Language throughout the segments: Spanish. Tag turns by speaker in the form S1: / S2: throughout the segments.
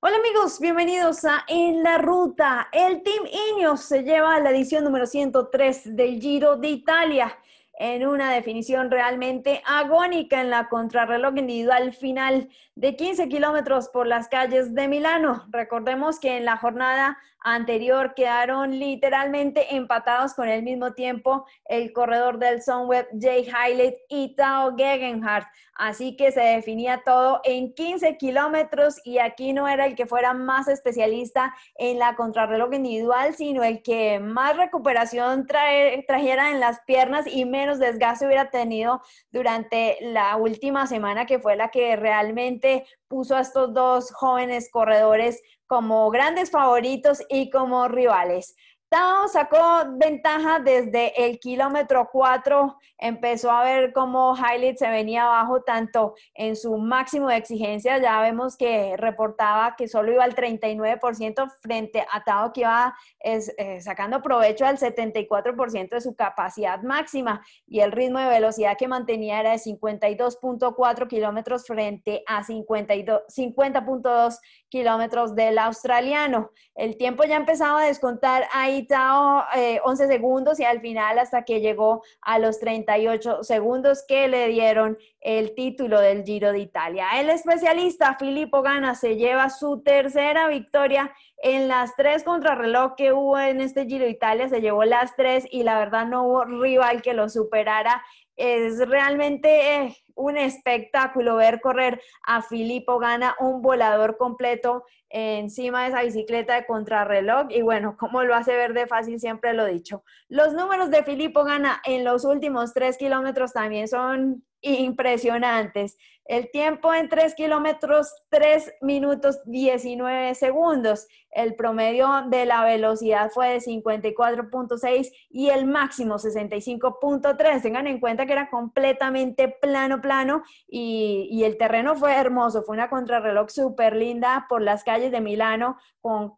S1: Hola amigos, bienvenidos a En la Ruta. El Team Ineos se lleva la edición número 103 del Giro de Italia en una definición realmente agónica en la contrarreloj individual final de 15 kilómetros por las calles de Milano. Recordemos que en la jornada anterior quedaron literalmente empatados con el mismo tiempo el corredor del Sunweb Jay Highlight y Tao Gegenhardt. Así que se definía todo en 15 kilómetros y aquí no era el que fuera más especialista en la contrarreloj individual, sino el que más recuperación trajera en las piernas y menos desgaste hubiera tenido durante la última semana, que fue la que realmente puso a estos dos jóvenes corredores como grandes favoritos y como rivales. Tao sacó ventaja desde el kilómetro 4, empezó a ver cómo Highlight se venía abajo tanto en su máximo de exigencia, ya vemos que reportaba que solo iba al 39% frente a Tao que iba es, eh, sacando provecho al 74% de su capacidad máxima y el ritmo de velocidad que mantenía era de 52.4 kilómetros frente a 50.2 kilómetros del australiano. El tiempo ya empezaba a descontar ahí 11 eh, segundos y al final hasta que llegó a los 38 segundos que le dieron el título del Giro de Italia. El especialista Filippo Gana se lleva su tercera victoria en las tres contrarreloj que hubo en este Giro de Italia, se llevó las tres y la verdad no hubo rival que lo superara. Es realmente... Eh, un espectáculo ver correr a Filippo Gana un volador completo encima de esa bicicleta de contrarreloj y bueno, como lo hace ver de fácil, siempre lo dicho. Los números de Filippo Gana en los últimos tres kilómetros también son impresionantes. El tiempo en 3 kilómetros, 3 minutos 19 segundos. El promedio de la velocidad fue de 54.6 y el máximo 65.3. Tengan en cuenta que era completamente plano, plano y, el terreno fue hermoso. Fue una contrarreloj súper linda por las calles de Milano, con,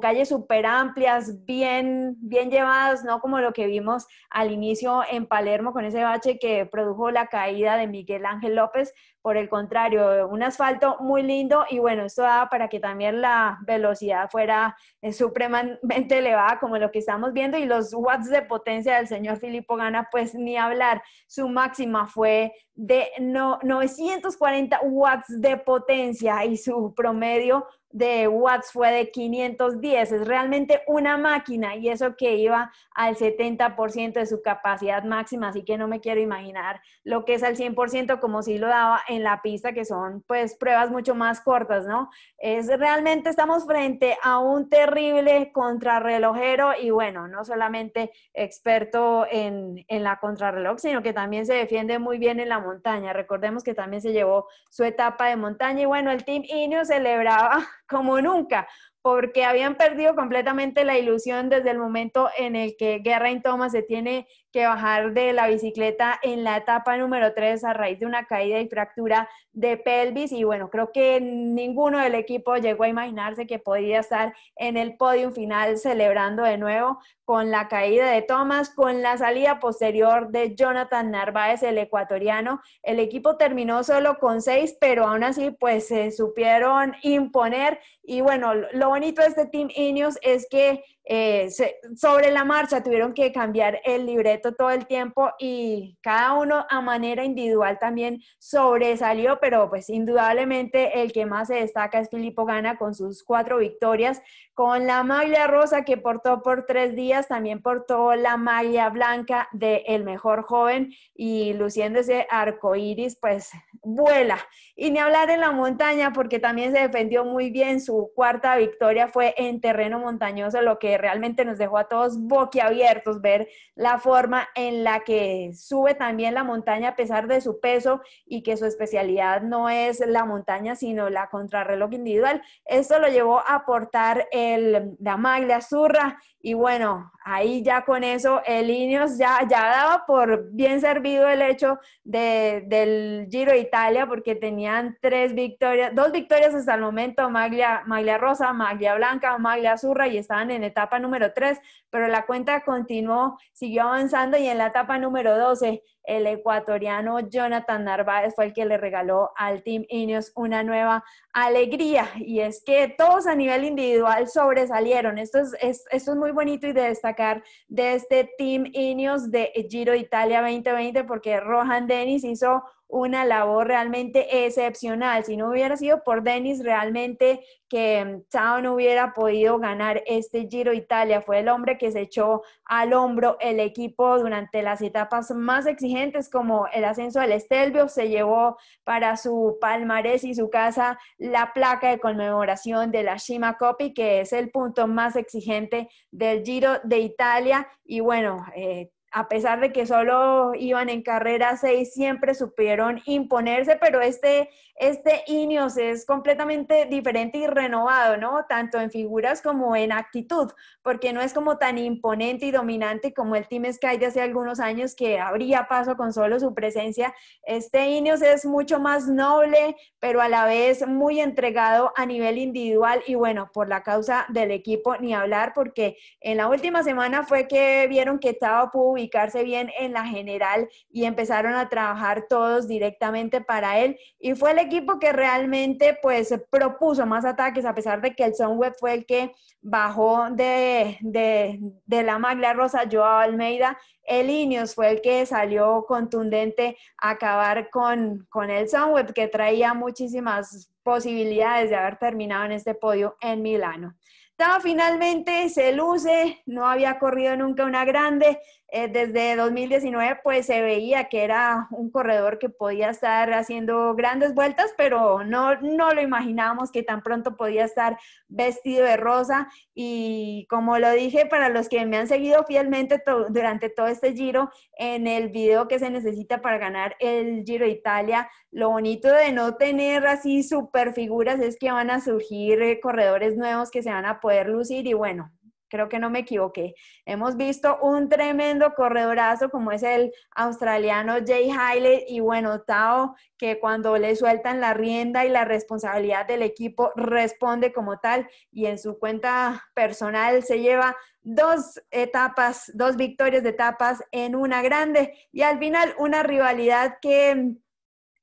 S1: calles súper amplias, bien, bien llevadas, no como lo que vimos al inicio en Palermo con ese bache que produjo la caída de Miguel Ángel López. Por el contrario, un asfalto muy lindo y bueno, esto daba para que también la velocidad fuera eh, supremamente elevada como lo que estamos viendo y los watts de potencia del señor Filippo Gana, pues ni hablar. Su máxima fue de no, 940 watts de potencia y su promedio de watts fue de 510, es realmente una máquina y eso que iba al 70% de su capacidad máxima, así que no me quiero imaginar lo que es al 100% como si lo daba en la pista, que son pues pruebas mucho más cortas, ¿no? Es realmente estamos frente a un terrible contrarrelojero y bueno, no solamente experto en, en la contrarreloj, sino que también se defiende muy bien en la montaña. Recordemos que también se llevó su etapa de montaña y bueno, el Team Ineos celebraba como nunca, porque habían perdido completamente la ilusión desde el momento en el que Guerra Geraint Thomas se tiene que bajar de la bicicleta en la etapa número 3 a raíz de una caída y fractura de pelvis. Y bueno, creo que ninguno del equipo llegó a imaginarse que podía estar en el podium final celebrando de nuevo con la caída de Thomas, con la salida posterior de Jonathan Narváez, el ecuatoriano. El equipo terminó solo con seis, pero aún así pues se supieron imponer. Y bueno, lo bonito de este Team Ineos es que eh, sobre la marcha tuvieron que cambiar el libreto todo el tiempo y cada uno a manera individual también sobresalió, pero pues indudablemente el que más se destaca es Filippo Gana con sus cuatro victorias, con la maglia rosa que portó por tres días, también portó la maglia blanca de el mejor joven y luciendo ese arco iris, pues vuela. Y ni hablar en la montaña, porque también se defendió muy bien. Su cuarta victoria fue en terreno montañoso, lo que realmente nos dejó a todos boquiabiertos ver la forma en la que sube también la montaña a pesar de su peso y que su especialidad no es la montaña, sino la contrarreloj individual. Esto lo llevó a aportar el, la de zurra y bueno, ahí ya con eso el Ineos ya, ya daba por bien servido el hecho del Giro de Italia porque tenían tres victorias, dos victorias hasta el momento, Maglia, Maglia Rosa, Maglia Blanca, Maglia Azurra y estaban en etapa número 3, pero la cuenta continuó, siguió avanzando y en la etapa número 12 el ecuatoriano Jonathan Narváez fue el que le regaló al Team Ineos una nueva alegría y es que todos a nivel individual sobresalieron. Esto es, muy bonito y de destacar de este Team Ineos de Giro Italia 2020 porque Rohan Dennis hizo una labor realmente excepcional. Si no hubiera sido por Dennis realmente que Chao no hubiera podido ganar este Giro Italia. Fue el hombre que se echó al hombro el equipo durante las etapas más exigentes, como el ascenso al Estelvio. Se llevó para su palmarés y su casa la placa de conmemoración de la Shima Copy, que es el punto más exigente del Giro de Italia. Y bueno, eh, a pesar de que solo iban en carrera 6, siempre supieron imponerse, pero este, este Ineos es completamente diferente y renovado, ¿no? Tanto en figuras como en actitud, porque no es como tan imponente y dominante como el Team Sky de hace algunos años que abría paso con solo su presencia. Este Ineos es mucho más noble, pero a la vez muy entregado a nivel individual y bueno, por la causa del equipo ni hablar, porque en la última semana fue que vieron que estaba pudo ubicarse bien en la general y empezaron a trabajar todos directamente para él y fue el equipo que realmente pues propuso más ataques a pesar de que el Sunweb fue el que bajó de, de, la magla rosa Joao Almeida, el Ineos fue el que salió contundente a acabar con, con el Sunweb que traía muchísimas posibilidades de haber terminado en este podio en Milano. Tao finalmente se luce, no había corrido nunca una grande, eh, desde 2019 pues se veía que era un corredor que podía estar haciendo grandes vueltas, pero no, no lo imaginábamos que tan pronto podía estar vestido de rosa y como lo dije para los que me han seguido fielmente durante todo este giro, en el video que se necesita para ganar el Giro de Italia, lo bonito de no tener así super figuras es que van a surgir eh, corredores nuevos que se van a poder lucir y bueno, creo que no me equivoqué. Hemos visto un tremendo corredorazo como es el australiano Jay Haile y bueno, Tao, que cuando le sueltan la rienda y la responsabilidad del equipo responde como tal y en su cuenta personal se lleva dos etapas, dos victorias de etapas en una grande y al final una rivalidad que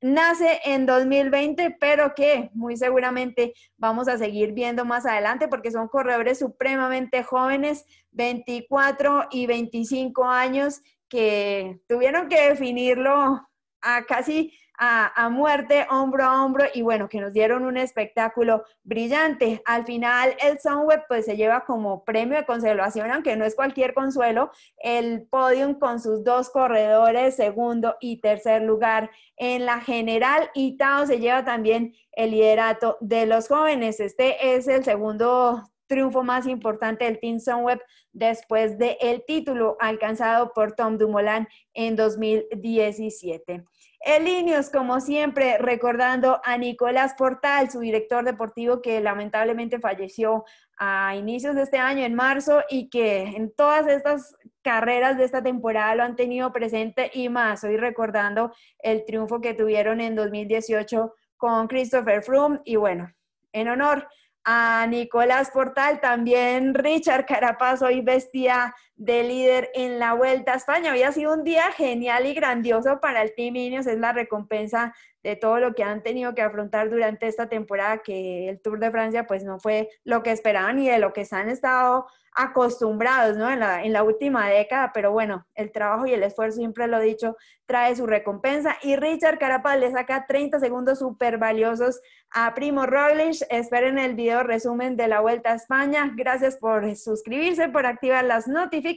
S1: nace en 2020, pero que muy seguramente vamos a seguir viendo más adelante porque son corredores supremamente jóvenes, 24 y 25 años, que tuvieron que definirlo a casi a, muerte, hombro a hombro, y bueno, que nos dieron un espectáculo brillante. Al final, el Web pues se lleva como premio de conservación, aunque no es cualquier consuelo, el podium con sus dos corredores, segundo y tercer lugar en la general, y Tao se lleva también el liderato de los jóvenes. Este es el segundo triunfo más importante del Team Sunweb después del el título alcanzado por Tom Dumoulin en 2017. El como siempre, recordando a Nicolás Portal, su director deportivo que lamentablemente falleció a inicios de este año, en marzo, y que en todas estas carreras de esta temporada lo han tenido presente y más. Hoy recordando el triunfo que tuvieron en 2018 con Christopher Froome y bueno, en honor a Nicolás Portal, también Richard Carapaz hoy vestía de líder en la Vuelta a España. Había sido un día genial y grandioso para el Team Ineos. Es la recompensa de todo lo que han tenido que afrontar durante esta temporada, que el Tour de Francia pues no fue lo que esperaban y de lo que se han estado acostumbrados ¿no? en, la, en la última década. Pero bueno, el trabajo y el esfuerzo, siempre lo he dicho, trae su recompensa. Y Richard Carapaz le saca 30 segundos súper valiosos a Primo Roglic. Esperen el video resumen de la Vuelta a España. Gracias por suscribirse, por activar las notificaciones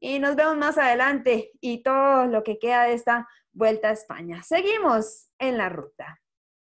S1: y nos vemos más adelante y todo lo que queda de esta vuelta a España. Seguimos en la ruta.